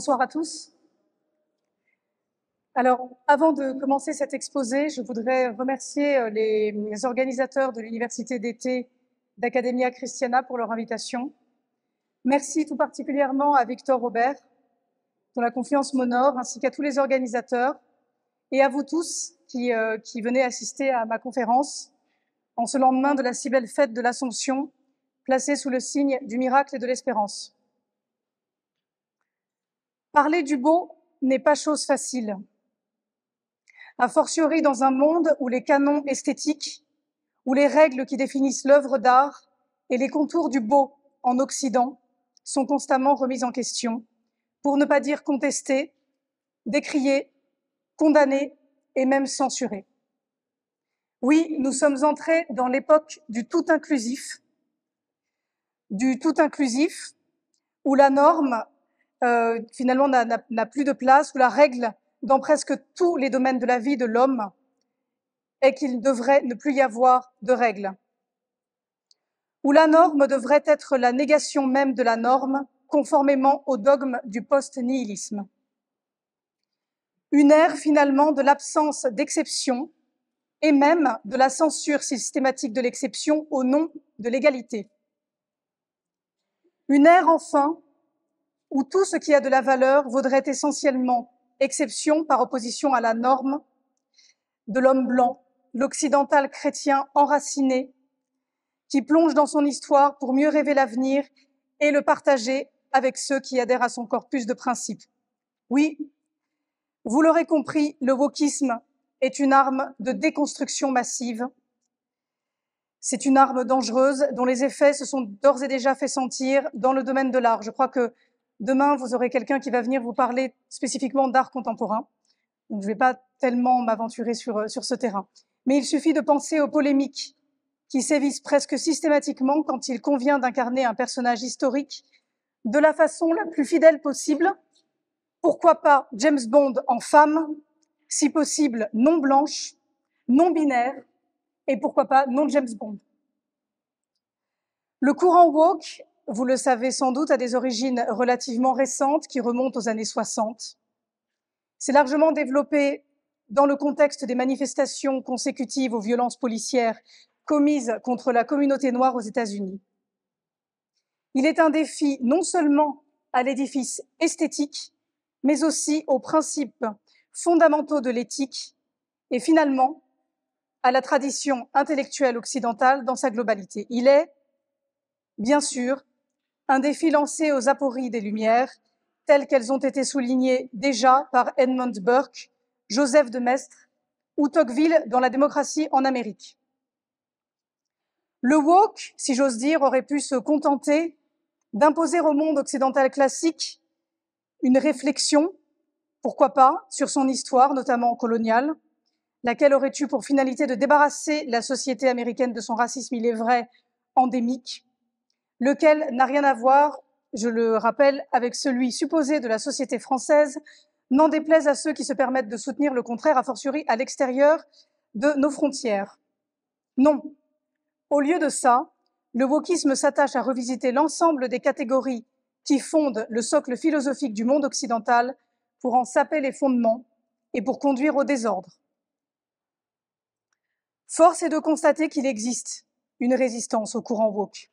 Bonsoir à tous. Alors, avant de commencer cet exposé, je voudrais remercier euh, les, organisateurs de l'Université d'été d'Academia Christiana pour leur invitation. Merci tout particulièrement à Victor Robert, dont la confiance m'honore, ainsi qu'à tous les organisateurs, et à vous tous qui, euh, qui venez assister à ma conférence en ce lendemain de la si belle fête de l'Assomption, placée sous le signe du miracle et de l'espérance. Parler du beau n'est pas chose facile. A fortiori dans un monde où les canons esthétiques, où les règles qui définissent l'œuvre d'art et les contours du beau en Occident sont constamment remises en question, pour ne pas dire contestés, décriés, condamnés et même censurés. Oui, nous sommes entrés dans l'époque du tout inclusif, du tout inclusif, où la norme euh, finalement n'a plus de place, où la règle dans presque tous les domaines de la vie de l'homme est qu'il devrait ne plus y avoir de règles, où la norme devrait être la négation même de la norme, conformément au dogme du post-nihilisme. Une ère finalement de l'absence d'exception et même de la censure systématique de l'exception au nom de l'égalité. Une ère enfin où tout ce qui a de la valeur vaudrait essentiellement exception par opposition à la norme de l'homme blanc, l'occidental chrétien enraciné, qui plonge dans son histoire pour mieux rêver l'avenir et le partager avec ceux qui adhèrent à son corpus de principes. Oui, vous l'aurez compris, le wokisme est une arme de déconstruction massive. C'est une arme dangereuse dont les effets se sont d'ores et déjà fait sentir dans le domaine de l'art. Je crois que Demain, vous aurez quelqu'un qui va venir vous parler spécifiquement d'art contemporain. Donc, je ne vais pas tellement m'aventurer sur, euh, sur ce terrain. Mais il suffit de penser aux polémiques qui sévissent presque systématiquement quand il convient d'incarner un personnage historique de la façon la plus fidèle possible. Pourquoi pas James Bond en femme, si possible non blanche, non binaire, et pourquoi pas non James Bond. Le courant woke vous le savez sans doute, a des origines relativement récentes qui remontent aux années 60. C'est largement développé dans le contexte des manifestations consécutives aux violences policières commises contre la communauté noire aux États-Unis. Il est un défi non seulement à l'édifice esthétique, mais aussi aux principes fondamentaux de l'éthique et finalement à la tradition intellectuelle occidentale dans sa globalité. Il est, bien sûr, un défi lancé aux apories des Lumières, telles qu'elles ont été soulignées déjà par Edmund Burke, Joseph de Maistre ou Tocqueville dans La démocratie en Amérique. Le woke, si j'ose dire, aurait pu se contenter d'imposer au monde occidental classique une réflexion, pourquoi pas, sur son histoire, notamment coloniale, laquelle aurait eu pour finalité de débarrasser la société américaine de son racisme, il est vrai, endémique, lequel n'a rien à voir, je le rappelle, avec celui supposé de la société française, n'en déplaise à ceux qui se permettent de soutenir le contraire, a fortiori à l'extérieur de nos frontières. Non. Au lieu de ça, le wokisme s'attache à revisiter l'ensemble des catégories qui fondent le socle philosophique du monde occidental pour en saper les fondements et pour conduire au désordre. Force est de constater qu'il existe une résistance au courant woke.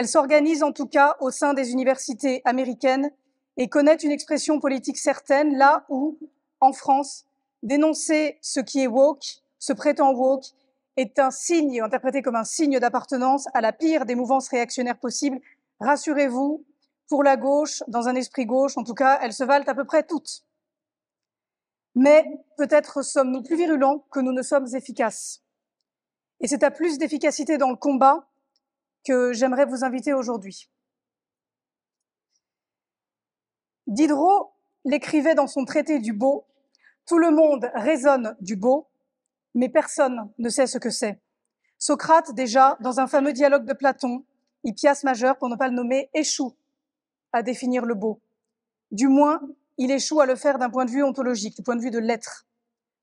Elle s'organise en tout cas au sein des universités américaines et connaît une expression politique certaine là où, en France, dénoncer ce qui est woke, se prétend woke, est un signe, interprété comme un signe d'appartenance à la pire des mouvances réactionnaires possibles. Rassurez-vous, pour la gauche, dans un esprit gauche, en tout cas, elles se valent à peu près toutes. Mais peut-être sommes-nous plus virulents que nous ne sommes efficaces. Et c'est à plus d'efficacité dans le combat que j'aimerais vous inviter aujourd'hui. Diderot l'écrivait dans son traité du beau, Tout le monde raisonne du beau, mais personne ne sait ce que c'est. Socrate, déjà, dans un fameux dialogue de Platon, Hippias majeur, pour ne pas le nommer, échoue à définir le beau. Du moins, il échoue à le faire d'un point de vue ontologique, du point de vue de l'être,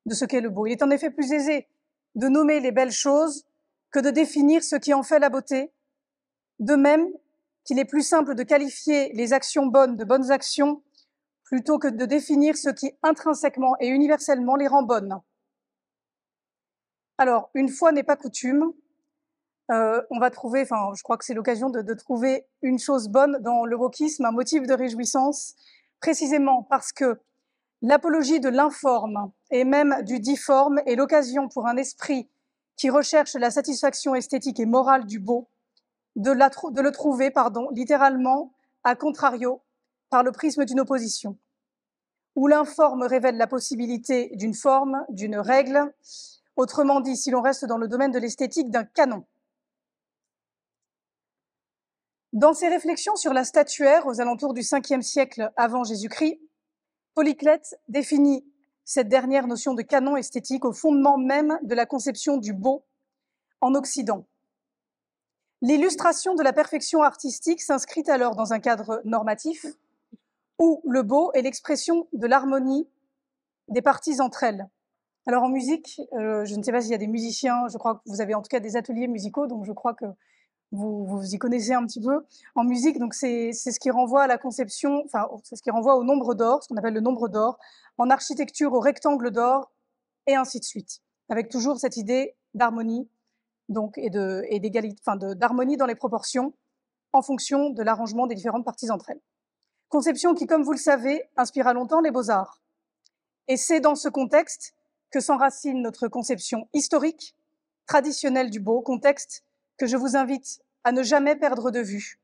de ce qu'est le beau. Il est en effet plus aisé de nommer les belles choses que de définir ce qui en fait la beauté, de même qu'il est plus simple de qualifier les actions bonnes de bonnes actions plutôt que de définir ce qui intrinsèquement et universellement les rend bonnes. Alors, une fois n'est pas coutume, euh, on va trouver, enfin, je crois que c'est l'occasion de, trouver une chose bonne dans le roquisme, un motif de réjouissance, précisément parce que l'apologie de l'informe et même du difforme est l'occasion pour un esprit qui recherche la satisfaction esthétique et morale du beau de, le trouver, pardon, littéralement, à contrario, par le prisme d'une opposition, où l'informe révèle la possibilité d'une forme, d'une règle, autrement dit, si l'on reste dans le domaine de l'esthétique, d'un canon. Dans ses réflexions sur la statuaire aux alentours du 5 siècle avant Jésus-Christ, Polyclète définit cette dernière notion de canon esthétique au fondement même de la conception du beau en Occident, L'illustration de la perfection artistique s'inscrit alors dans un cadre normatif où le beau est l'expression de l'harmonie des parties entre elles. Alors en musique, euh, je ne sais pas s'il y a des musiciens, je crois que vous avez en tout cas des ateliers musicaux, donc je crois que vous, vous y connaissez un petit peu. En musique, donc c'est ce qui renvoie à la conception, c'est ce qui renvoie au nombre d'or, ce qu'on appelle le nombre d'or, en architecture au rectangle d'or, et ainsi de suite, avec toujours cette idée d'harmonie donc et d'égalité, d'harmonie dans les proportions en fonction de l'arrangement des différentes parties entre elles. Conception qui, comme vous le savez, inspira longtemps les beaux-arts. Et c'est dans ce contexte que s'enracine notre conception historique, traditionnelle du beau, contexte que je vous invite à ne jamais perdre de vue.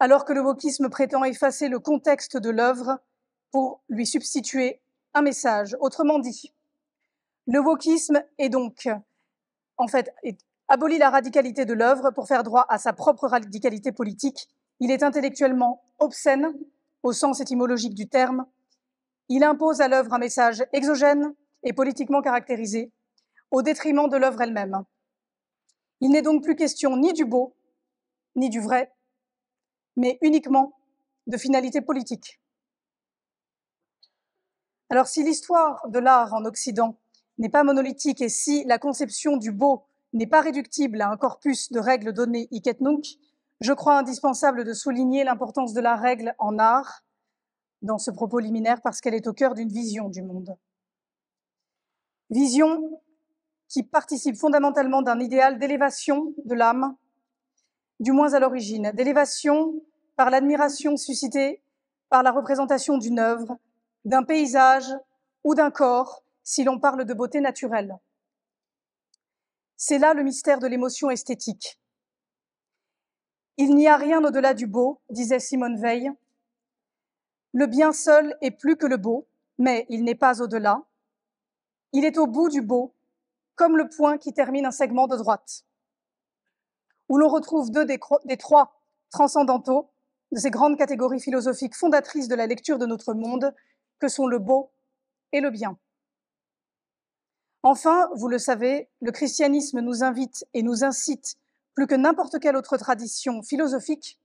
Alors que le wokisme prétend effacer le contexte de l'œuvre pour lui substituer un message, autrement dit, le wokisme est donc en fait, abolit la radicalité de l'œuvre pour faire droit à sa propre radicalité politique. Il est intellectuellement obscène, au sens étymologique du terme. Il impose à l'œuvre un message exogène et politiquement caractérisé, au détriment de l'œuvre elle-même. Il n'est donc plus question ni du beau, ni du vrai, mais uniquement de finalité politique. Alors si l'histoire de l'art en Occident n'est pas monolithique et si la conception du beau n'est pas réductible à un corpus de règles données iketnunk, et je crois indispensable de souligner l'importance de la règle en art dans ce propos liminaire parce qu'elle est au cœur d'une vision du monde. Vision qui participe fondamentalement d'un idéal d'élévation de l'âme, du moins à l'origine, d'élévation par l'admiration suscitée par la représentation d'une œuvre, d'un paysage ou d'un corps si l'on parle de beauté naturelle. C'est là le mystère de l'émotion esthétique. Il n'y a rien au-delà du beau, disait Simone Veil. Le bien seul est plus que le beau, mais il n'est pas au-delà. Il est au bout du beau, comme le point qui termine un segment de droite, où l'on retrouve deux des, trois transcendantaux de ces grandes catégories philosophiques fondatrices de la lecture de notre monde, que sont le beau et le bien. Enfin, vous le savez, le christianisme nous invite et nous incite, plus que n'importe quelle autre tradition philosophique,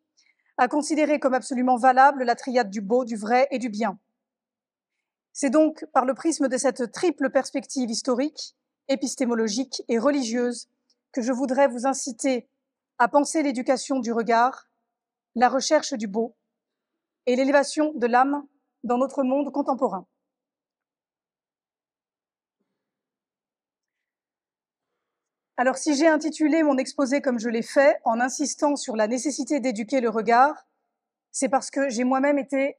à considérer comme absolument valable la triade du beau, du vrai et du bien. C'est donc par le prisme de cette triple perspective historique, épistémologique et religieuse que je voudrais vous inciter à penser l'éducation du regard, la recherche du beau et l'élévation de l'âme dans notre monde contemporain. Alors si j'ai intitulé mon exposé comme je l'ai fait, en insistant sur la nécessité d'éduquer le regard, c'est parce que j'ai moi-même été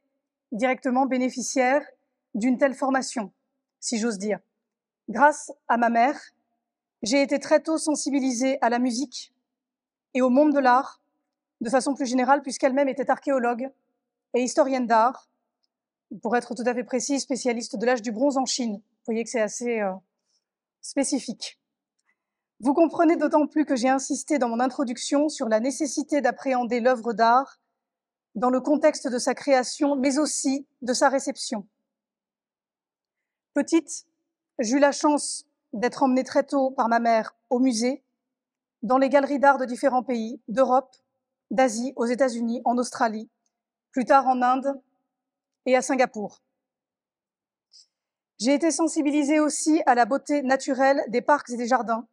directement bénéficiaire d'une telle formation, si j'ose dire. Grâce à ma mère, j'ai été très tôt sensibilisée à la musique et au monde de l'art, de façon plus générale, puisqu'elle-même était archéologue et historienne d'art, pour être tout à fait précise, spécialiste de l'âge du bronze en Chine. Vous voyez que c'est assez euh, spécifique. Vous comprenez d'autant plus que j'ai insisté dans mon introduction sur la nécessité d'appréhender l'œuvre d'art dans le contexte de sa création, mais aussi de sa réception. Petite, j'ai eu la chance d'être emmenée très tôt par ma mère au musée, dans les galeries d'art de différents pays, d'Europe, d'Asie, aux États-Unis, en Australie, plus tard en Inde et à Singapour. J'ai été sensibilisée aussi à la beauté naturelle des parcs et des jardins,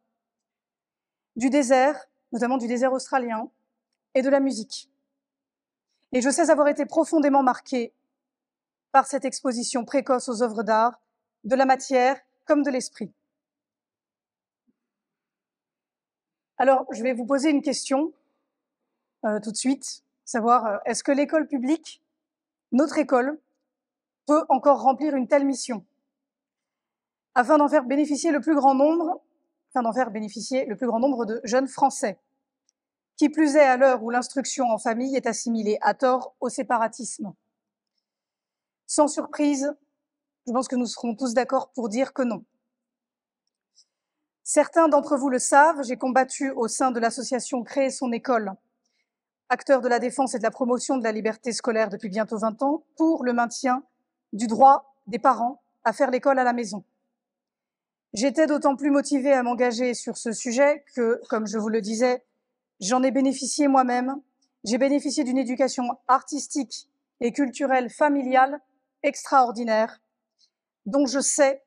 du désert, notamment du désert australien, et de la musique. Et je sais avoir été profondément marquée par cette exposition précoce aux œuvres d'art, de la matière comme de l'esprit. Alors, je vais vous poser une question euh, tout de suite, savoir euh, est-ce que l'école publique, notre école, peut encore remplir une telle mission Afin d'en faire bénéficier le plus grand nombre, afin d'en faire bénéficier le plus grand nombre de jeunes Français. Qui plus est à l'heure où l'instruction en famille est assimilée à tort au séparatisme. Sans surprise, je pense que nous serons tous d'accord pour dire que non. Certains d'entre vous le savent, j'ai combattu au sein de l'association Créer son école, acteur de la défense et de la promotion de la liberté scolaire depuis bientôt 20 ans, pour le maintien du droit des parents à faire l'école à la maison. J'étais d'autant plus motivée à m'engager sur ce sujet que, comme je vous le disais, j'en ai bénéficié moi-même. J'ai bénéficié d'une éducation artistique et culturelle familiale extraordinaire, dont je sais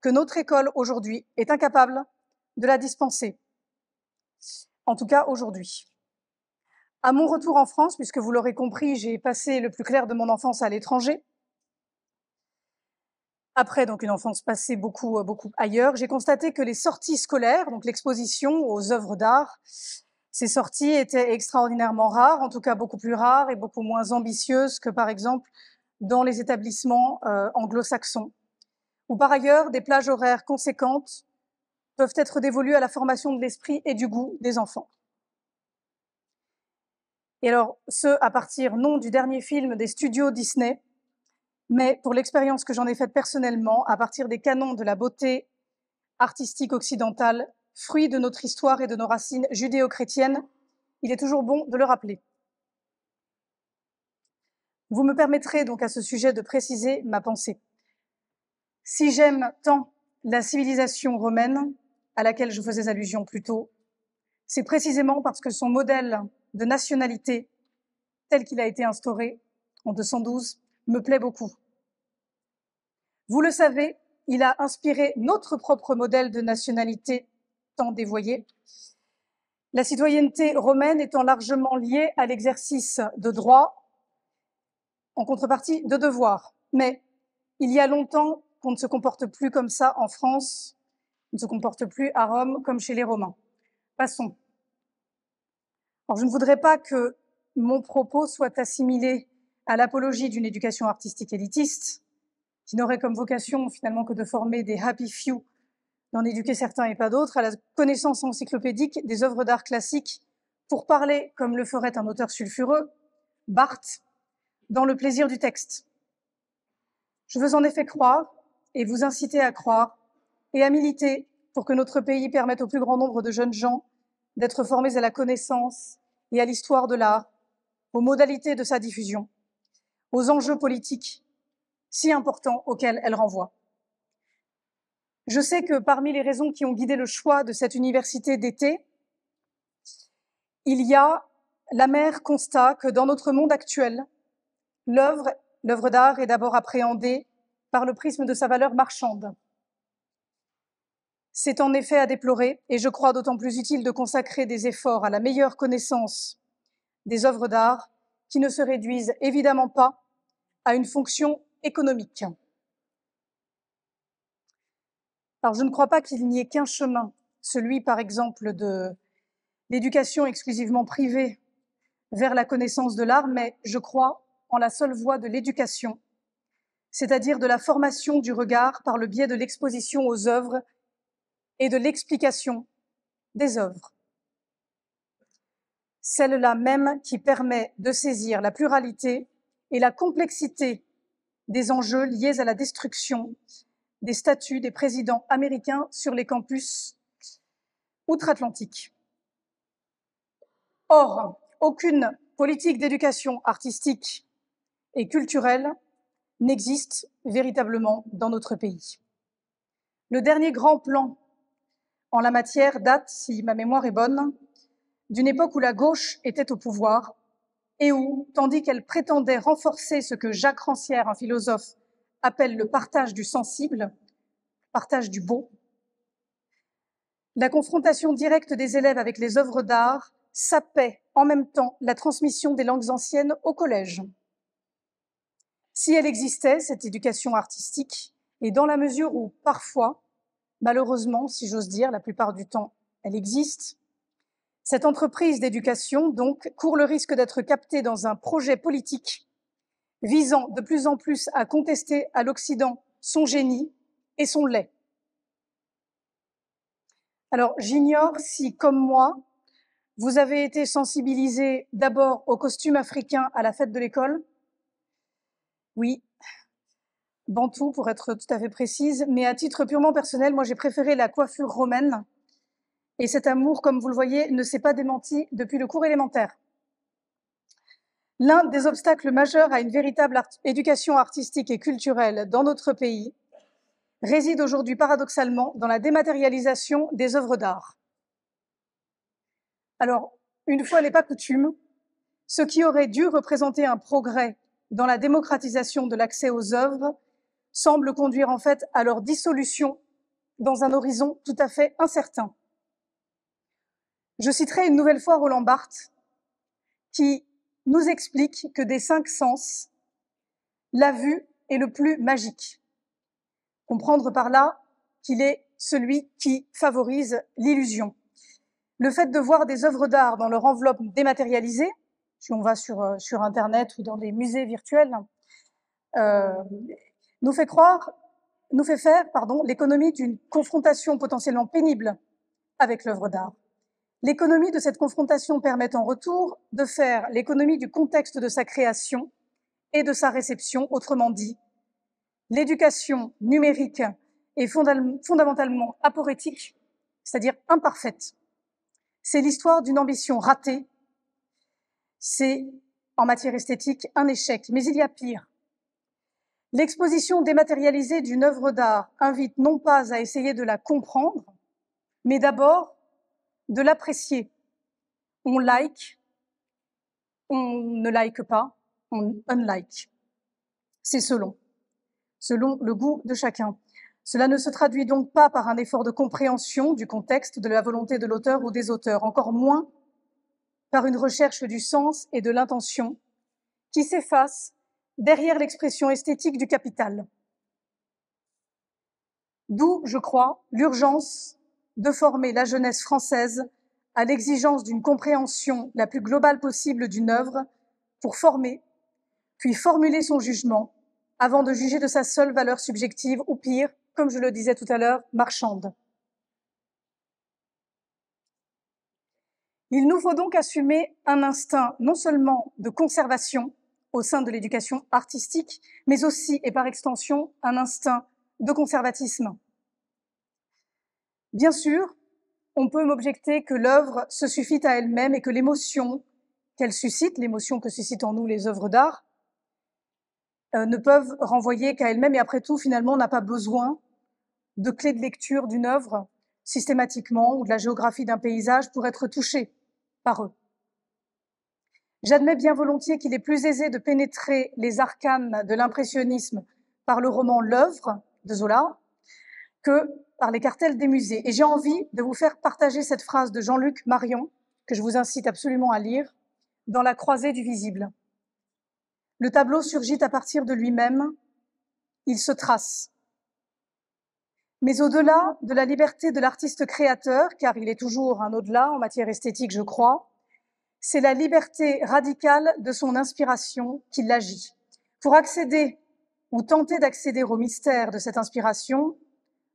que notre école aujourd'hui est incapable de la dispenser. En tout cas, aujourd'hui. À mon retour en France, puisque vous l'aurez compris, j'ai passé le plus clair de mon enfance à l'étranger, après donc une enfance passée beaucoup euh, beaucoup ailleurs, j'ai constaté que les sorties scolaires, donc l'exposition aux œuvres d'art, ces sorties étaient extraordinairement rares, en tout cas beaucoup plus rares et beaucoup moins ambitieuses que par exemple dans les établissements euh, anglo-saxons. Ou par ailleurs, des plages horaires conséquentes peuvent être dévolues à la formation de l'esprit et du goût des enfants. Et alors, ce à partir non du dernier film des studios Disney, mais pour l'expérience que j'en ai faite personnellement, à partir des canons de la beauté artistique occidentale, fruit de notre histoire et de nos racines judéo-chrétiennes, il est toujours bon de le rappeler. Vous me permettrez donc à ce sujet de préciser ma pensée. Si j'aime tant la civilisation romaine, à laquelle je faisais allusion plus tôt, c'est précisément parce que son modèle de nationalité, tel qu'il a été instauré en 212, me plaît beaucoup. Vous le savez, il a inspiré notre propre modèle de nationalité tant dévoyé, la citoyenneté romaine étant largement liée à l'exercice de droits, en contrepartie de devoirs. Mais il y a longtemps qu'on ne se comporte plus comme ça en France, on ne se comporte plus à Rome comme chez les Romains. Passons. Alors, je ne voudrais pas que mon propos soit assimilé à l'apologie d'une éducation artistique élitiste, qui n'aurait comme vocation finalement que de former des happy few, d'en éduquer certains et pas d'autres, à la connaissance encyclopédique des œuvres d'art classiques, pour parler, comme le ferait un auteur sulfureux, Barthes, dans le plaisir du texte. Je veux en effet croire, et vous inciter à croire, et à militer pour que notre pays permette au plus grand nombre de jeunes gens d'être formés à la connaissance et à l'histoire de l'art, aux modalités de sa diffusion aux enjeux politiques si importants auxquels elle renvoie. Je sais que parmi les raisons qui ont guidé le choix de cette université d'été, il y a mère constat que dans notre monde actuel, l'œuvre, l'œuvre d'art est d'abord appréhendée par le prisme de sa valeur marchande. C'est en effet à déplorer, et je crois d'autant plus utile de consacrer des efforts à la meilleure connaissance des œuvres d'art qui ne se réduisent évidemment pas à une fonction économique. Alors je ne crois pas qu'il n'y ait qu'un chemin, celui par exemple de l'éducation exclusivement privée vers la connaissance de l'art, mais je crois en la seule voie de l'éducation, c'est-à-dire de la formation du regard par le biais de l'exposition aux œuvres et de l'explication des œuvres. Celle-là même qui permet de saisir la pluralité et la complexité des enjeux liés à la destruction des statuts des présidents américains sur les campus outre-Atlantique. Or, aucune politique d'éducation artistique et culturelle n'existe véritablement dans notre pays. Le dernier grand plan en la matière date, si ma mémoire est bonne, d'une époque où la gauche était au pouvoir et où, tandis qu'elle prétendait renforcer ce que Jacques Rancière, un philosophe, appelle le partage du sensible, partage du beau, la confrontation directe des élèves avec les œuvres d'art sapait en même temps la transmission des langues anciennes au collège. Si elle existait, cette éducation artistique, et dans la mesure où parfois, malheureusement, si j'ose dire, la plupart du temps, elle existe, cette entreprise d'éducation, donc, court le risque d'être captée dans un projet politique visant de plus en plus à contester à l'Occident son génie et son lait. Alors, j'ignore si, comme moi, vous avez été sensibilisé d'abord au costume africain à la fête de l'école. Oui, Bantou, pour être tout à fait précise, mais à titre purement personnel, moi j'ai préféré la coiffure romaine et cet amour, comme vous le voyez, ne s'est pas démenti depuis le cours élémentaire. L'un des obstacles majeurs à une véritable éducation artistique et culturelle dans notre pays réside aujourd'hui paradoxalement dans la dématérialisation des œuvres d'art. Alors, une fois n'est pas coutume, ce qui aurait dû représenter un progrès dans la démocratisation de l'accès aux œuvres semble conduire en fait à leur dissolution dans un horizon tout à fait incertain. Je citerai une nouvelle fois Roland Barthes, qui nous explique que des cinq sens, la vue est le plus magique. Comprendre par là qu'il est celui qui favorise l'illusion. Le fait de voir des œuvres d'art dans leur enveloppe dématérialisée, si on va sur, euh, sur Internet ou dans des musées virtuels, euh, nous fait croire, nous fait faire, pardon, l'économie d'une confrontation potentiellement pénible avec l'œuvre d'art. L'économie de cette confrontation permet en retour de faire l'économie du contexte de sa création et de sa réception, autrement dit, l'éducation numérique est fondamentalement aporétique, c'est-à-dire imparfaite. C'est l'histoire d'une ambition ratée. C'est, en matière esthétique, un échec. Mais il y a pire. L'exposition dématérialisée d'une œuvre d'art invite non pas à essayer de la comprendre, mais d'abord de l'apprécier. On like, on ne like pas, on unlike. C'est selon, selon le goût de chacun. Cela ne se traduit donc pas par un effort de compréhension du contexte, de la volonté de l'auteur ou des auteurs, encore moins par une recherche du sens et de l'intention qui s'efface derrière l'expression esthétique du capital. D'où, je crois, l'urgence de former la jeunesse française à l'exigence d'une compréhension la plus globale possible d'une œuvre pour former, puis formuler son jugement avant de juger de sa seule valeur subjective ou pire, comme je le disais tout à l'heure, marchande. Il nous faut donc assumer un instinct non seulement de conservation au sein de l'éducation artistique, mais aussi et par extension un instinct de conservatisme. Bien sûr, on peut m'objecter que l'œuvre se suffit à elle-même et que l'émotion qu'elle suscite, l'émotion que suscitent en nous les œuvres d'art, euh, ne peuvent renvoyer qu'à elle-même Et après tout, finalement, on n'a pas besoin de clés de lecture d'une œuvre systématiquement ou de la géographie d'un paysage pour être touché par eux. J'admets bien volontiers qu'il est plus aisé de pénétrer les arcanes de l'impressionnisme par le roman L'œuvre de Zola que par les cartels des musées. Et j'ai envie de vous faire partager cette phrase de Jean-Luc Marion, que je vous incite absolument à lire, dans La croisée du visible. Le tableau surgit à partir de lui-même, il se trace. Mais au-delà de la liberté de l'artiste créateur, car il est toujours un au-delà en matière esthétique, je crois, c'est la liberté radicale de son inspiration qui l'agit. Pour accéder ou tenter d'accéder au mystère de cette inspiration,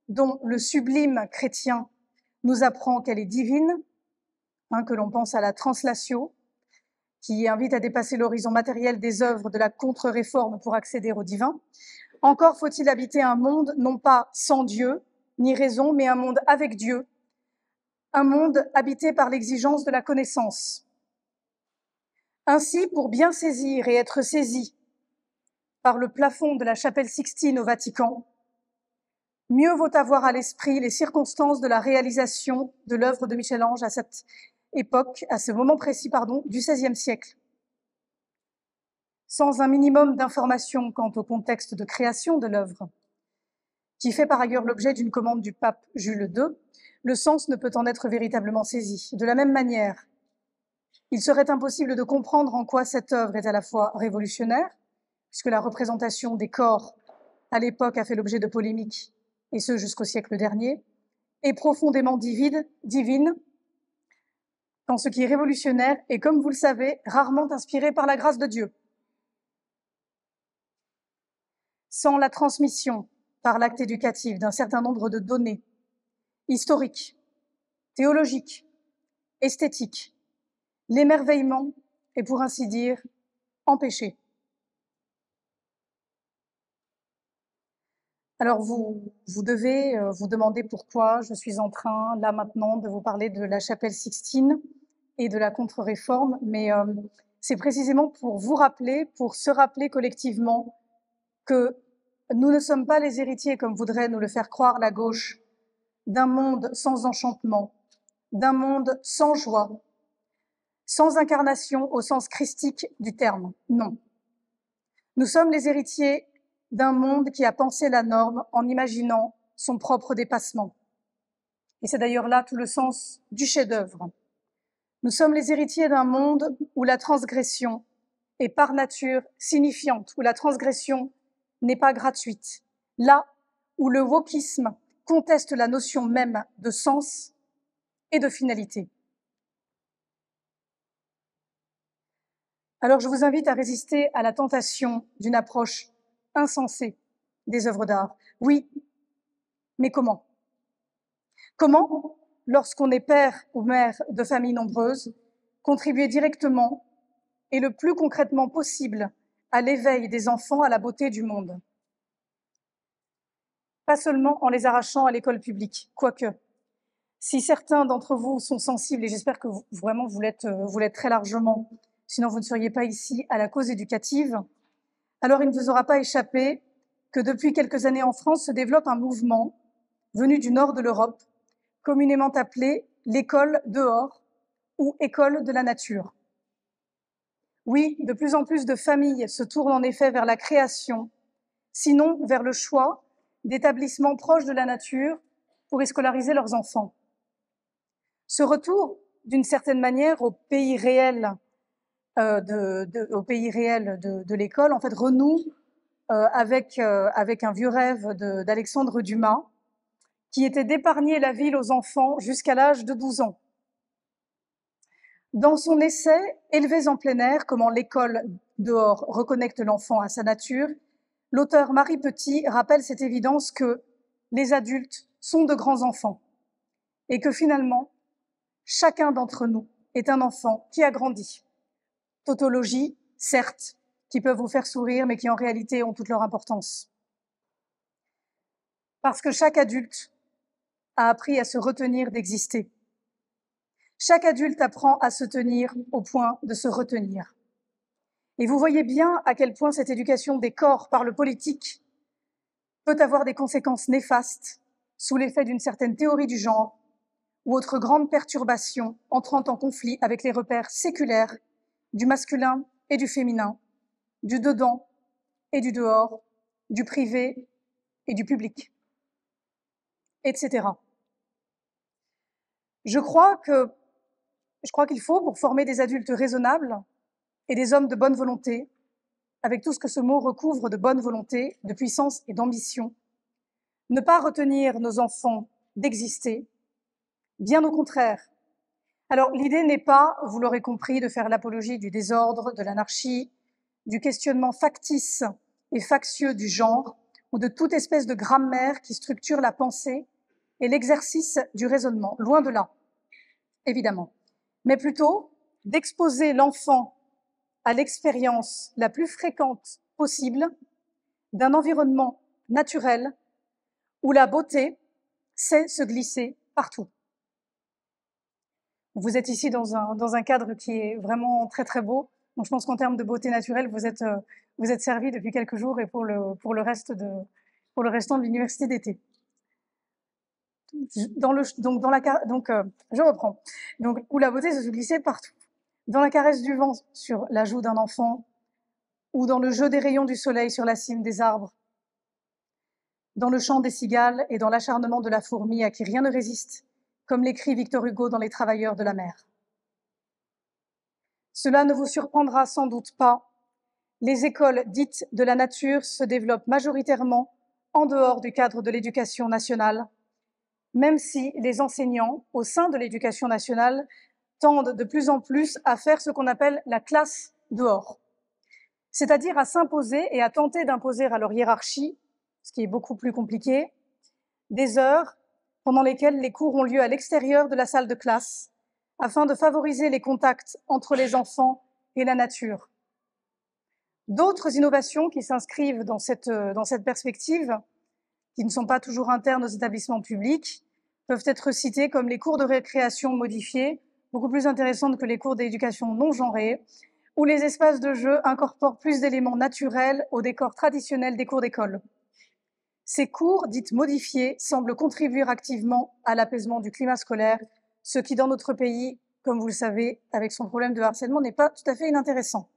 dont le sublime chrétien nous apprend qu'elle est divine, hein, que l'on pense à la translation, qui invite à dépasser l'horizon matériel des œuvres de la contre-réforme pour accéder au divin. Encore faut-il habiter un monde non pas sans Dieu, ni raison, mais un monde avec Dieu, un monde habité par l'exigence de la connaissance. Ainsi, pour bien saisir et être saisi par le plafond de la chapelle Sixtine au Vatican, Mieux vaut avoir à l'esprit les circonstances de la réalisation de l'œuvre de Michel-Ange à cette époque, à ce moment précis, pardon, du XVIe siècle. Sans un minimum d'informations quant au contexte de création de l'œuvre, qui fait par ailleurs l'objet d'une commande du pape Jules II, le sens ne peut en être véritablement saisi. De la même manière, il serait impossible de comprendre en quoi cette œuvre est à la fois révolutionnaire, puisque la représentation des corps à l'époque a fait l'objet de polémiques et ce jusqu'au siècle dernier, est profondément divine, dans ce qui est révolutionnaire et, comme vous le savez, rarement inspiré par la grâce de Dieu. Sans la transmission par l'acte éducatif d'un certain nombre de données historiques, théologiques, esthétiques, l'émerveillement est, pour ainsi dire, empêché. Alors vous, vous devez euh, vous demander pourquoi je suis en train, là maintenant, de vous parler de la chapelle Sixtine et de la contre-réforme, mais euh, c'est précisément pour vous rappeler, pour se rappeler collectivement que nous ne sommes pas les héritiers, comme voudrait nous le faire croire la gauche, d'un monde sans enchantement, d'un monde sans joie, sans incarnation au sens christique du terme. Non. Nous sommes les héritiers d'un monde qui a pensé la norme en imaginant son propre dépassement. Et c'est d'ailleurs là tout le sens du chef-d'œuvre. Nous sommes les héritiers d'un monde où la transgression est par nature signifiante, où la transgression n'est pas gratuite. Là où le wokisme conteste la notion même de sens et de finalité. Alors je vous invite à résister à la tentation d'une approche insensé des œuvres d'art. Oui, mais comment Comment, lorsqu'on est père ou mère de familles nombreuses, contribuer directement et le plus concrètement possible à l'éveil des enfants à la beauté du monde Pas seulement en les arrachant à l'école publique, quoique. Si certains d'entre vous sont sensibles, et j'espère que vous, vraiment vous l'êtes euh, très largement, sinon vous ne seriez pas ici à la cause éducative, alors il ne vous aura pas échappé que depuis quelques années en France se développe un mouvement venu du nord de l'Europe, communément appelé l'école dehors ou école de la nature. Oui, de plus en plus de familles se tournent en effet vers la création, sinon vers le choix d'établissements proches de la nature pour y scolariser leurs enfants. Ce retour, d'une certaine manière, au pays réel euh, au pays réel de, l'école, en fait, renoue euh, avec, euh, avec un vieux rêve d'Alexandre Dumas, qui était d'épargner la ville aux enfants jusqu'à l'âge de 12 ans. Dans son essai Élevés en plein air, comment l'école dehors reconnecte l'enfant à sa nature, l'auteur Marie Petit rappelle cette évidence que les adultes sont de grands enfants et que finalement, chacun d'entre nous est un enfant qui a grandi tautologies, certes, qui peuvent vous faire sourire, mais qui en réalité ont toute leur importance. Parce que chaque adulte a appris à se retenir d'exister. Chaque adulte apprend à se tenir au point de se retenir. Et vous voyez bien à quel point cette éducation des corps par le politique peut avoir des conséquences néfastes sous l'effet d'une certaine théorie du genre ou autre grande perturbation entrant en conflit avec les repères séculaires du masculin et du féminin, du dedans et du dehors, du privé et du public, etc. Je crois que, je crois qu'il faut, pour former des adultes raisonnables et des hommes de bonne volonté, avec tout ce que ce mot recouvre de bonne volonté, de puissance et d'ambition, ne pas retenir nos enfants d'exister, bien au contraire, alors, l'idée n'est pas, vous l'aurez compris, de faire l'apologie du désordre, de l'anarchie, du questionnement factice et factieux du genre, ou de toute espèce de grammaire qui structure la pensée et l'exercice du raisonnement, loin de là, évidemment, mais plutôt d'exposer l'enfant à l'expérience la plus fréquente possible d'un environnement naturel où la beauté sait se glisser partout. Vous êtes ici dans un, cadre qui est vraiment très très beau. Donc je pense qu'en termes de beauté naturelle, vous êtes, euh, vous servi depuis quelques jours et pour le, reste, de, pour le restant de l'université d'été. Dans le, donc, dans la, donc euh, je reprends. Donc, où la beauté se glissait partout. Dans la caresse du vent sur la joue d'un enfant, ou dans le jeu des rayons du soleil sur la cime des arbres, dans le chant des cigales et dans l'acharnement de la fourmi à qui rien ne résiste, comme l'écrit Victor Hugo dans Les Travailleurs de la mer. Cela ne vous surprendra sans doute pas, les écoles dites de la nature se développent majoritairement en dehors du cadre de l'éducation nationale, même si les enseignants au sein de l'éducation nationale tendent de plus en plus à faire ce qu'on appelle la classe dehors, c'est-à-dire à, s'imposer et à tenter d'imposer à leur hiérarchie, ce qui est beaucoup plus compliqué, des heures pendant lesquelles les cours ont lieu à l'extérieur de la salle de classe, afin de favoriser les contacts entre les enfants et la nature. D'autres innovations qui s'inscrivent euh, dans cette, perspective, qui ne sont pas toujours internes aux établissements publics, peuvent être citées comme les cours de récréation modifiés, beaucoup plus intéressantes que les cours d'éducation non genrés, où les espaces de jeu incorporent plus d'éléments naturels au décor traditionnel des cours d'école. Ces cours, dites modifiés, semblent contribuer activement à l'apaisement du climat scolaire, ce qui dans notre pays, comme vous le savez, avec son problème de harcèlement, n'est pas tout à fait inintéressant.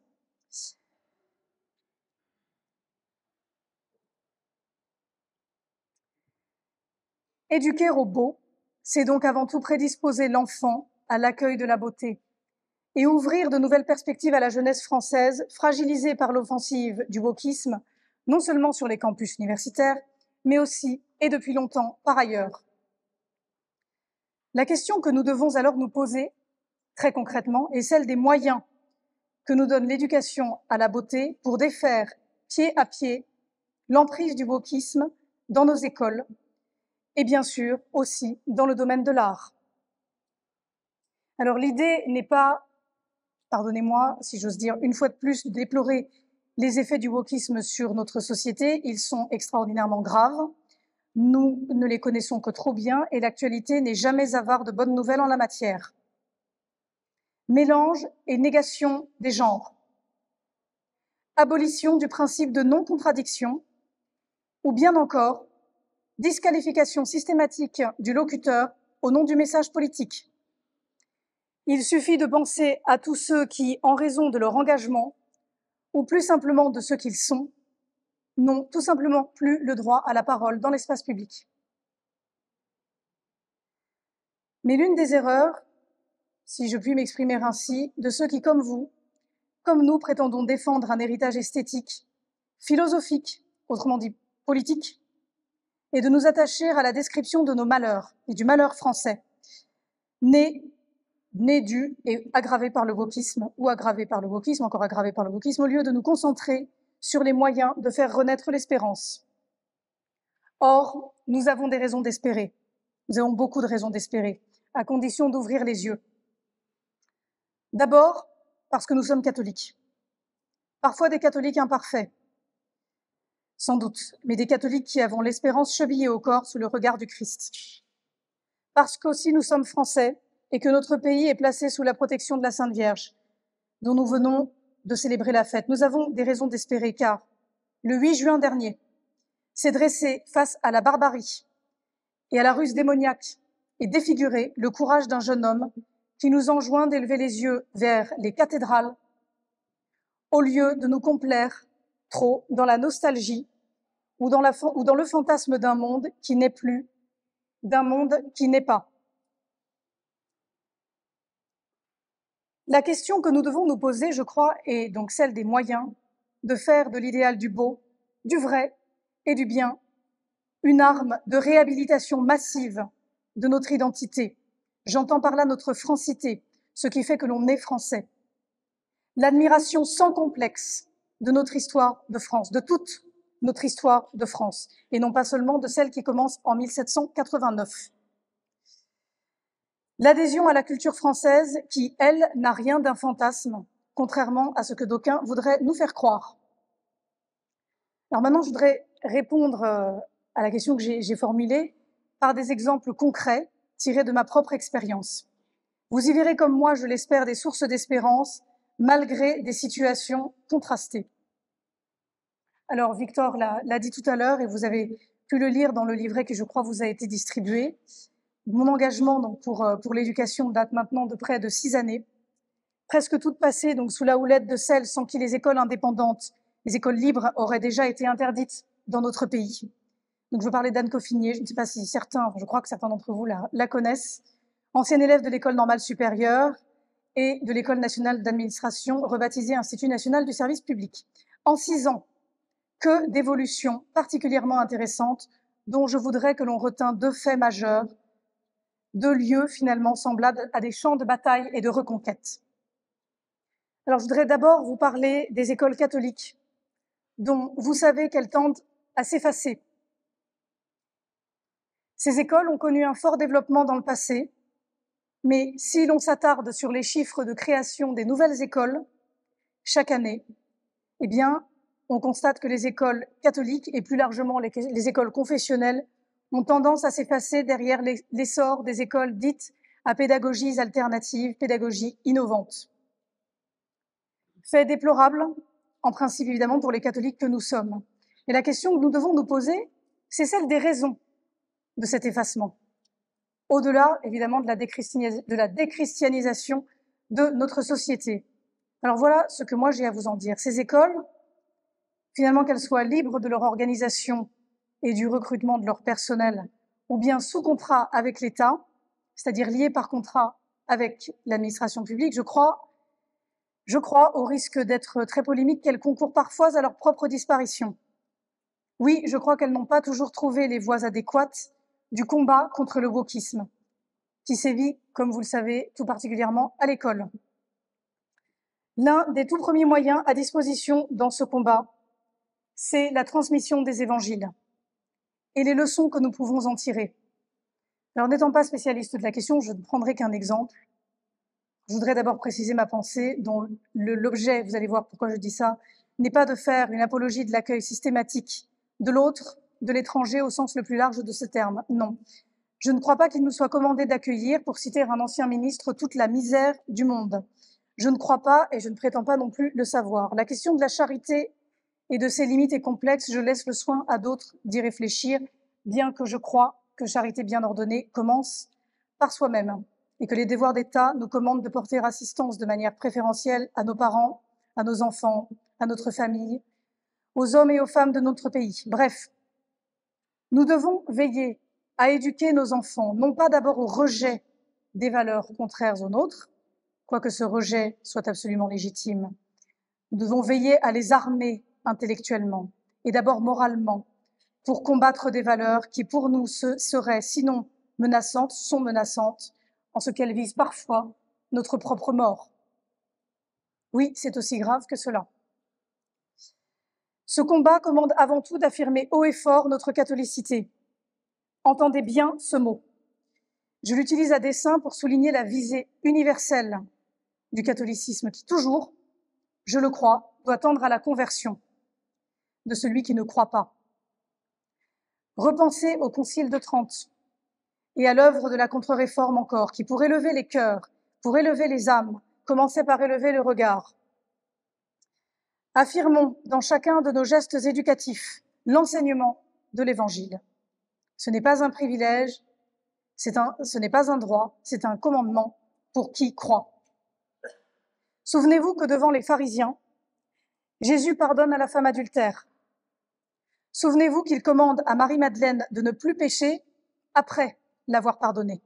Éduquer au beau, c'est donc avant tout prédisposer l'enfant à l'accueil de la beauté et ouvrir de nouvelles perspectives à la jeunesse française, fragilisée par l'offensive du wokisme, non seulement sur les campus universitaires, mais aussi, et depuis longtemps, par ailleurs. La question que nous devons alors nous poser, très concrètement, est celle des moyens que nous donne l'éducation à la beauté pour défaire, pied à pied, l'emprise du wokisme dans nos écoles et bien sûr aussi dans le domaine de l'art. Alors l'idée n'est pas, pardonnez-moi si j'ose dire une fois de plus, de déplorer les effets du wokisme sur notre société, ils sont extraordinairement graves. Nous ne les connaissons que trop bien et l'actualité n'est jamais avare de bonnes nouvelles en la matière. Mélange et négation des genres. Abolition du principe de non-contradiction ou bien encore disqualification systématique du locuteur au nom du message politique. Il suffit de penser à tous ceux qui, en raison de leur engagement, ou plus simplement de ce qu'ils sont, n'ont tout simplement plus le droit à la parole dans l'espace public. Mais l'une des erreurs, si je puis m'exprimer ainsi, de ceux qui, comme vous, comme nous, prétendons défendre un héritage esthétique, philosophique, autrement dit politique, est de nous attacher à la description de nos malheurs et du malheur français, né né du et aggravé par le wokisme ou aggravé par le wokisme, encore aggravé par le wokisme, au lieu de nous concentrer sur les moyens de faire renaître l'espérance. Or, nous avons des raisons d'espérer. Nous avons beaucoup de raisons d'espérer, à condition d'ouvrir les yeux. D'abord, parce que nous sommes catholiques. Parfois des catholiques imparfaits, sans doute, mais des catholiques qui avons l'espérance chevillée au corps sous le regard du Christ. Parce qu'aussi nous sommes français et que notre pays est placé sous la protection de la Sainte Vierge, dont nous venons de célébrer la fête. Nous avons des raisons d'espérer, car le 8 juin dernier, s'est dressé face à la barbarie et à la ruse démoniaque et défiguré le courage d'un jeune homme qui nous enjoint d'élever les yeux vers les cathédrales au lieu de nous complaire trop dans la nostalgie ou dans, ou dans le fantasme d'un monde qui n'est plus, d'un monde qui n'est pas. La question que nous devons nous poser, je crois, est donc celle des moyens de faire de l'idéal du beau, du vrai et du bien une arme de réhabilitation massive de notre identité. J'entends par là notre francité, ce qui fait que l'on est français. L'admiration sans complexe de notre histoire de France, de toute notre histoire de France, et non pas seulement de celle qui commence en 1789. L'adhésion à la culture française qui, elle, n'a rien d'un fantasme, contrairement à ce que d'aucuns voudraient nous faire croire. Alors maintenant, je voudrais répondre euh, à la question que j'ai formulée par des exemples concrets tirés de ma propre expérience. Vous y verrez comme moi, je l'espère, des sources d'espérance malgré des situations contrastées. Alors Victor l'a dit tout à l'heure et vous avez pu le lire dans le livret qui, je crois, vous a été distribué mon engagement donc, pour, euh, pour l'éducation date maintenant de près de six années, presque toutes passées donc, sous la houlette de celles sans qui les écoles indépendantes, les écoles libres, auraient déjà été interdites dans notre pays. Donc, je veux parler d'Anne Coffinier, je ne sais pas si certains, je crois que certains d'entre vous la, la connaissent, ancienne élève de l'école normale supérieure et de l'école nationale d'administration, rebaptisée Institut national du service public. En six ans, que d'évolutions particulièrement intéressantes dont je voudrais que l'on retint deux faits majeurs de lieux finalement semblables à des champs de bataille et de reconquête. Alors je voudrais d'abord vous parler des écoles catholiques, dont vous savez qu'elles tendent à s'effacer. Ces écoles ont connu un fort développement dans le passé, mais si l'on s'attarde sur les chiffres de création des nouvelles écoles, chaque année, eh bien, on constate que les écoles catholiques et plus largement les écoles confessionnelles ont tendance à s'effacer derrière l'essor des écoles dites à pédagogies alternatives, pédagogies innovantes. Fait déplorable, en principe évidemment pour les catholiques que nous sommes. Et la question que nous devons nous poser, c'est celle des raisons de cet effacement, au-delà évidemment de la, de la déchristianisation de notre société. Alors voilà ce que moi j'ai à vous en dire. Ces écoles, finalement qu'elles soient libres de leur organisation et du recrutement de leur personnel, ou bien sous contrat avec l'État, c'est-à-dire lié par contrat avec l'administration publique, je crois, je crois, au risque d'être très polémique, qu'elles concourent parfois à leur propre disparition. Oui, je crois qu'elles n'ont pas toujours trouvé les voies adéquates du combat contre le wokisme, qui sévit, comme vous le savez, tout particulièrement à l'école. L'un des tout premiers moyens à disposition dans ce combat, c'est la transmission des évangiles et les leçons que nous pouvons en tirer. Alors n'étant pas spécialiste de la question, je ne prendrai qu'un exemple. Je voudrais d'abord préciser ma pensée, dont l'objet, vous allez voir pourquoi je dis ça, n'est pas de faire une apologie de l'accueil systématique de l'autre, de l'étranger au sens le plus large de ce terme. Non. Je ne crois pas qu'il nous soit commandé d'accueillir, pour citer un ancien ministre, toute la misère du monde. Je ne crois pas et je ne prétends pas non plus le savoir. La question de la charité et de ces limites et complexes, je laisse le soin à d'autres d'y réfléchir, bien que je crois que charité bien ordonnée commence par soi-même et que les devoirs d'État nous commandent de porter assistance de manière préférentielle à nos parents, à nos enfants, à notre famille, aux hommes et aux femmes de notre pays. Bref, nous devons veiller à éduquer nos enfants, non pas d'abord au rejet des valeurs contraires aux nôtres, quoique ce rejet soit absolument légitime. Nous devons veiller à les armer intellectuellement et d'abord moralement pour combattre des valeurs qui pour nous seraient sinon menaçantes, sont menaçantes en ce qu'elles visent parfois notre propre mort. Oui, c'est aussi grave que cela. Ce combat commande avant tout d'affirmer haut et fort notre catholicité. Entendez bien ce mot. Je l'utilise à dessein pour souligner la visée universelle du catholicisme qui toujours, je le crois, doit tendre à la conversion de celui qui ne croit pas. Repensez au Concile de Trente et à l'œuvre de la contre-réforme encore, qui pour élever les cœurs, pour élever les âmes, commençait par élever le regard. Affirmons dans chacun de nos gestes éducatifs l'enseignement de l'Évangile. Ce n'est pas un privilège, ce n'est pas un droit, c'est un commandement pour qui croit. Souvenez-vous que devant les pharisiens, Jésus pardonne à la femme adultère. Souvenez-vous qu'il commande à Marie-Madeleine de ne plus pécher après l'avoir pardonné.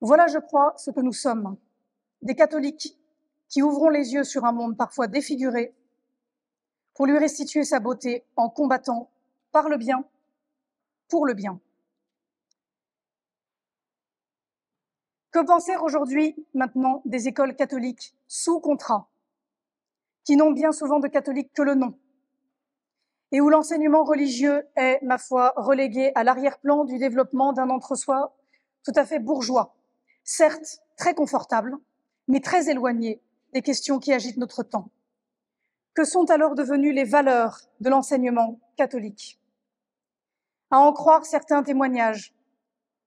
Voilà, je crois, ce que nous sommes, des catholiques qui ouvrons les yeux sur un monde parfois défiguré pour lui restituer sa beauté en combattant par le bien, pour le bien. Que penser aujourd'hui, maintenant, des écoles catholiques sous contrat, qui n'ont bien souvent de catholiques que le nom, et où l'enseignement religieux est, ma foi, relégué à l'arrière-plan du développement d'un entre-soi tout à fait bourgeois, certes très confortable, mais très éloigné des questions qui agitent notre temps. Que sont alors devenues les valeurs de l'enseignement catholique À en croire certains témoignages,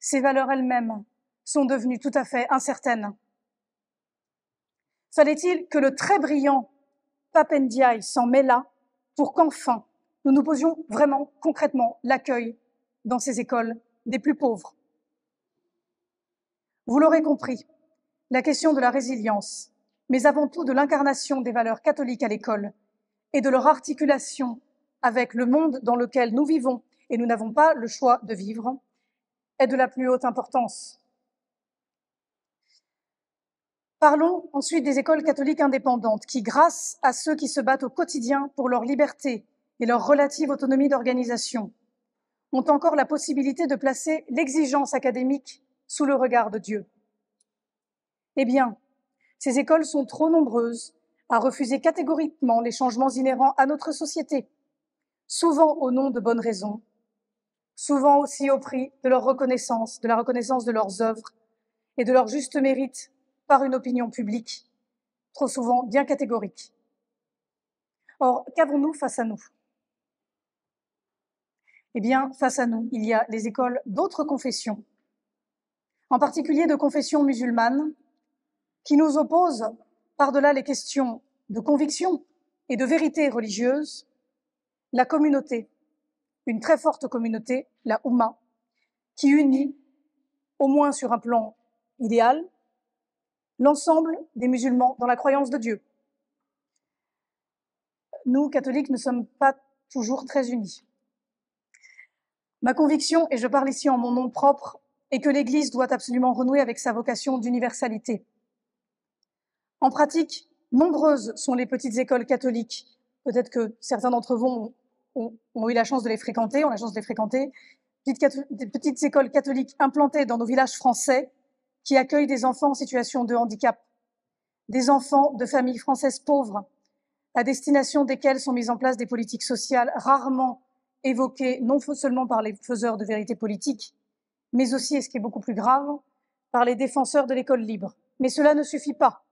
ces valeurs elles-mêmes sont devenues tout à fait incertaines. Fallait-il que le très brillant pape Papendiaï s'en là pour qu'enfin nous nous posions vraiment concrètement l'accueil dans ces écoles des plus pauvres. Vous l'aurez compris, la question de la résilience, mais avant tout de l'incarnation des valeurs catholiques à l'école et de leur articulation avec le monde dans lequel nous vivons et nous n'avons pas le choix de vivre, est de la plus haute importance. Parlons ensuite des écoles catholiques indépendantes qui, grâce à ceux qui se battent au quotidien pour leur liberté, et leur relative autonomie d'organisation ont encore la possibilité de placer l'exigence académique sous le regard de Dieu. Eh bien, ces écoles sont trop nombreuses à refuser catégoriquement les changements inhérents à notre société, souvent au nom de bonnes raisons, souvent aussi au prix de leur reconnaissance, de la reconnaissance de leurs œuvres et de leur juste mérite par une opinion publique, trop souvent bien catégorique. Or, qu'avons-nous face à nous eh bien, face à nous, il y a les écoles d'autres confessions, en particulier de confessions musulmanes, qui nous opposent, par-delà les questions de conviction et de vérité religieuse, la communauté, une très forte communauté, la Oumma, qui unit, au moins sur un plan idéal, l'ensemble des musulmans dans la croyance de Dieu. Nous, catholiques, ne sommes pas toujours très unis. Ma conviction, et je parle ici en mon nom propre, est que l'Église doit absolument renouer avec sa vocation d'universalité. En pratique, nombreuses sont les petites écoles catholiques. Peut-être que certains d'entre vous ont, eu la chance de les fréquenter, ont la chance de les fréquenter. Des petites écoles catholiques implantées dans nos villages français qui accueillent des enfants en situation de handicap, des enfants de familles françaises pauvres, à destination desquelles sont mises en place des politiques sociales rarement évoquée non seulement par les faiseurs de vérité politique, mais aussi, et ce qui est beaucoup plus grave, par les défenseurs de l'école libre. Mais cela ne suffit pas.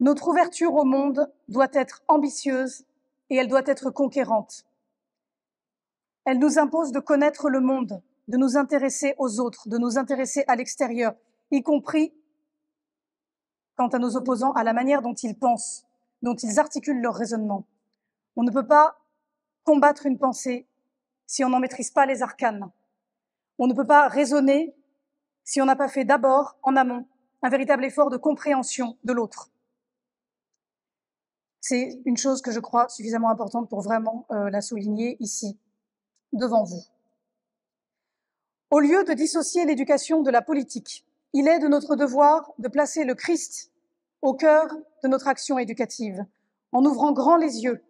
Notre ouverture au monde doit être ambitieuse et elle doit être conquérante. Elle nous impose de connaître le monde, de nous intéresser aux autres, de nous intéresser à l'extérieur, y compris quant à nos opposants, à la manière dont ils pensent, dont ils articulent leur raisonnement. On ne peut pas combattre une pensée si on n'en maîtrise pas les arcanes. On ne peut pas raisonner si on n'a pas fait d'abord, en amont, un véritable effort de compréhension de l'autre. C'est une chose que je crois suffisamment importante pour vraiment euh, la souligner ici, devant vous. Au lieu de dissocier l'éducation de la politique, il est de notre devoir de placer le Christ au cœur de notre action éducative, en ouvrant grand les yeux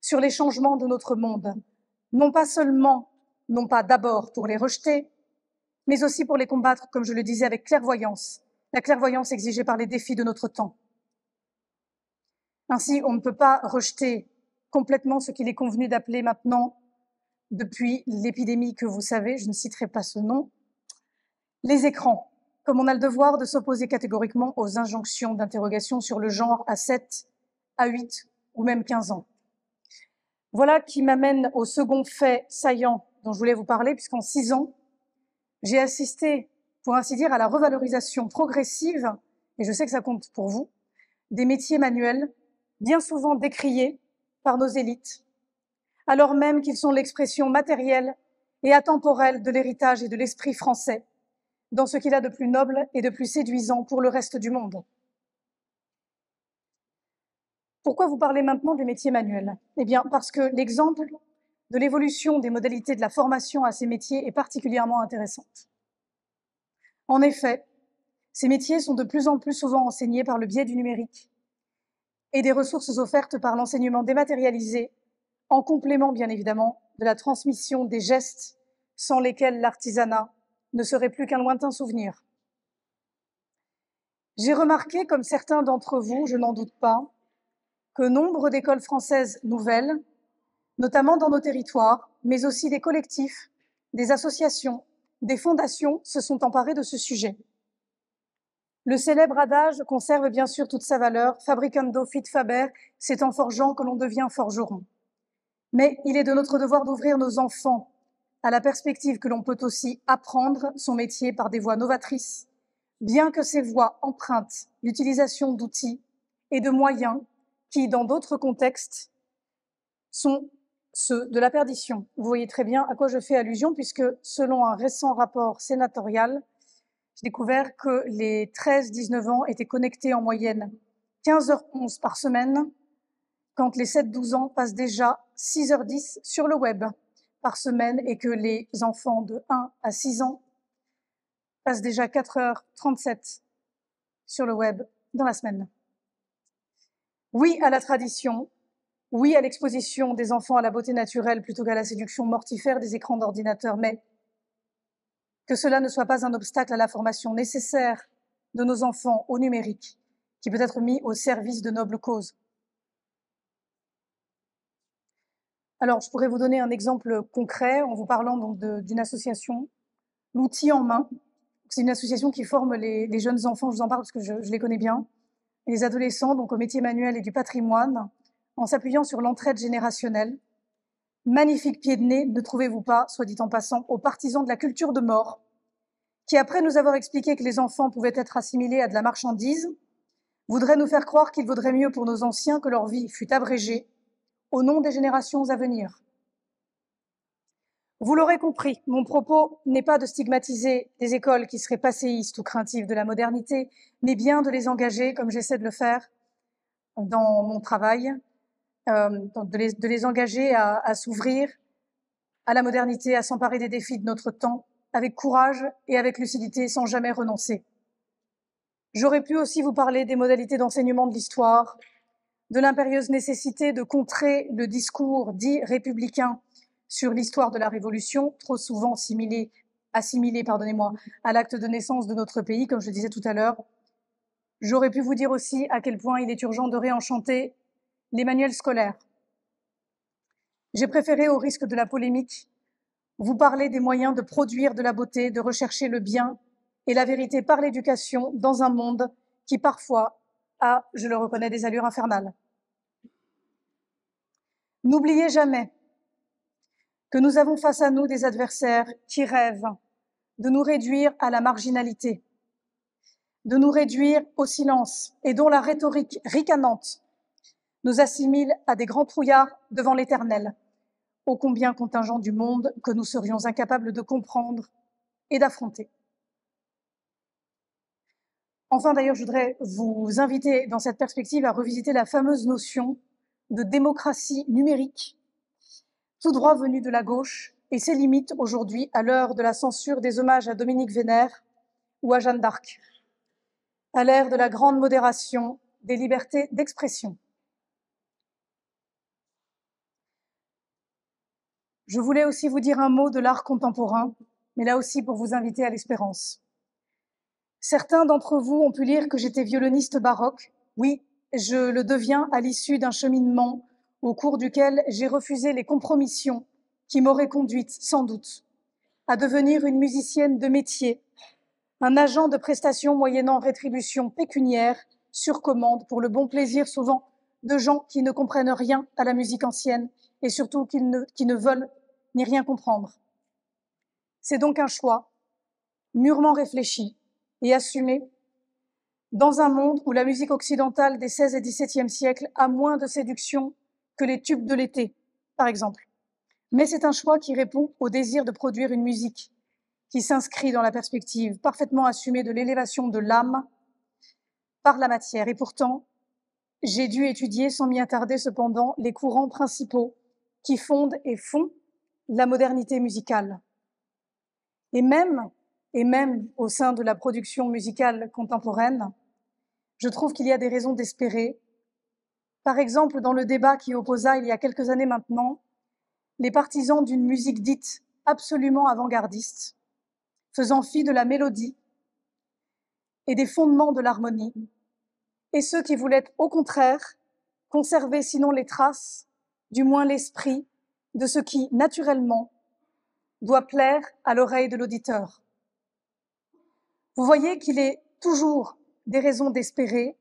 sur les changements de notre monde, non pas seulement, non pas d'abord pour les rejeter, mais aussi pour les combattre, comme je le disais, avec clairvoyance, la clairvoyance exigée par les défis de notre temps. Ainsi, on ne peut pas rejeter complètement ce qu'il est convenu d'appeler maintenant, depuis l'épidémie que vous savez, je ne citerai pas ce nom, les écrans, comme on a le devoir de s'opposer catégoriquement aux injonctions d'interrogation sur le genre à 7, à 8 ou même 15 ans. Voilà qui m'amène au second fait saillant dont je voulais vous parler, puisqu'en six ans, j'ai assisté, pour ainsi dire, à la revalorisation progressive, et je sais que ça compte pour vous, des métiers manuels, bien souvent décriés par nos élites, alors même qu'ils sont l'expression matérielle et atemporelle de l'héritage et de l'esprit français, dans ce qu'il a de plus noble et de plus séduisant pour le reste du monde. Pourquoi vous parlez maintenant du métier manuel Eh bien, parce que l'exemple de l'évolution des modalités de la formation à ces métiers est particulièrement intéressante. En effet, ces métiers sont de plus en plus souvent enseignés par le biais du numérique et des ressources offertes par l'enseignement dématérialisé, en complément bien évidemment de la transmission des gestes sans lesquels l'artisanat ne serait plus qu'un lointain souvenir. J'ai remarqué, comme certains d'entre vous, je n'en doute pas, que nombre d'écoles françaises nouvelles, notamment dans nos territoires, mais aussi des collectifs, des associations, des fondations se sont emparées de ce sujet. Le célèbre adage conserve bien sûr toute sa valeur, fabricando fit faber, c'est en forgeant que l'on devient forgeron. Mais il est de notre devoir d'ouvrir nos enfants à la perspective que l'on peut aussi apprendre son métier par des voies novatrices, bien que ces voies empruntent l'utilisation d'outils et de moyens qui, dans d'autres contextes, sont ceux de la perdition. Vous voyez très bien à quoi je fais allusion, puisque selon un récent rapport sénatorial, j'ai découvert que les 13-19 ans étaient connectés en moyenne 15h11 par semaine, quand les 7-12 ans passent déjà 6h10 sur le web par semaine et que les enfants de 1 à 6 ans passent déjà 4h37 sur le web dans la semaine. Oui à la tradition, oui à l'exposition des enfants à la beauté naturelle plutôt qu'à la séduction mortifère des écrans d'ordinateur, mais que cela ne soit pas un obstacle à la formation nécessaire de nos enfants au numérique, qui peut être mis au service de nobles causes. Alors, je pourrais vous donner un exemple concret en vous parlant donc d'une association, l'outil en main. C'est une association qui forme les, jeunes enfants, je vous en parle parce que je les connais bien, les adolescents donc au métier manuel et du patrimoine en s'appuyant sur l'entraide générationnelle. Magnifique pied de nez, ne trouvez-vous pas, soit dit en passant, aux partisans de la culture de mort, qui après nous avoir expliqué que les enfants pouvaient être assimilés à de la marchandise, voudraient nous faire croire qu'il vaudrait mieux pour nos anciens que leur vie fût abrégée au nom des générations à venir. Vous l'aurez compris, mon propos n'est pas de stigmatiser des écoles qui seraient passéistes ou craintives de la modernité, mais bien de les engager, comme j'essaie de le faire dans mon travail, euh, de, les, engager à, à s'ouvrir à la modernité, à s'emparer des défis de notre temps, avec courage et avec lucidité, sans jamais renoncer. J'aurais pu aussi vous parler des modalités d'enseignement de l'histoire, de l'impérieuse nécessité de contrer le discours dit républicain sur l'histoire de la Révolution, trop souvent assimilée, pardonnez-moi, à l'acte de naissance de notre pays, comme je le disais tout à l'heure. J'aurais pu vous dire aussi à quel point il est urgent de réenchanter les manuels scolaires. J'ai préféré, au risque de la polémique, vous parler des moyens de produire de la beauté, de rechercher le bien et la vérité par l'éducation dans un monde qui parfois a, je le reconnais, des allures infernales. N'oubliez jamais que nous avons face à nous des adversaires qui rêvent de nous réduire à la marginalité, de nous réduire au silence et dont la rhétorique ricanante nous assimile à des grands trouillards devant l'éternel, ô combien contingent du monde que nous serions incapables de comprendre et d'affronter. Enfin, d'ailleurs, je voudrais vous inviter dans cette perspective à revisiter la fameuse notion de démocratie numérique tout droit venu de la gauche, et ses limites aujourd'hui à l'heure de la censure des hommages à Dominique Vénère ou à Jeanne d'Arc, à l'ère de la grande modération des libertés d'expression. Je voulais aussi vous dire un mot de l'art contemporain, mais là aussi pour vous inviter à l'espérance. Certains d'entre vous ont pu lire que j'étais violoniste baroque. Oui, je le deviens à l'issue d'un cheminement au cours duquel j'ai refusé les compromissions qui m'auraient conduite, sans doute, à devenir une musicienne de métier, un agent de prestation moyennant rétribution pécuniaire sur commande pour le bon plaisir souvent de gens qui ne comprennent rien à la musique ancienne et surtout qui ne, veulent ni rien comprendre. C'est donc un choix, mûrement réfléchi et assumé, dans un monde où la musique occidentale des 16 et 17e siècles a moins de séduction que les tubes de l'été, par exemple. Mais c'est un choix qui répond au désir de produire une musique qui s'inscrit dans la perspective parfaitement assumée de l'élévation de l'âme par la matière. Et pourtant, j'ai dû étudier sans m'y attarder cependant les courants principaux qui fondent et font la modernité musicale. Et même, et même au sein de la production musicale contemporaine, je trouve qu'il y a des raisons d'espérer par exemple, dans le débat qui opposa il y a quelques années maintenant les partisans d'une musique dite absolument avant-gardiste, faisant fi de la mélodie et des fondements de l'harmonie, et ceux qui voulaient au contraire conserver sinon les traces, du moins l'esprit de ce qui, naturellement, doit plaire à l'oreille de l'auditeur. Vous voyez qu'il est toujours des raisons d'espérer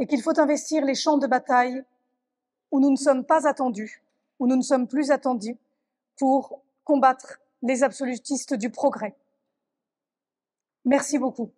et qu'il faut investir les champs de bataille où nous ne sommes pas attendus, où nous ne sommes plus attendus pour combattre les absolutistes du progrès. Merci beaucoup.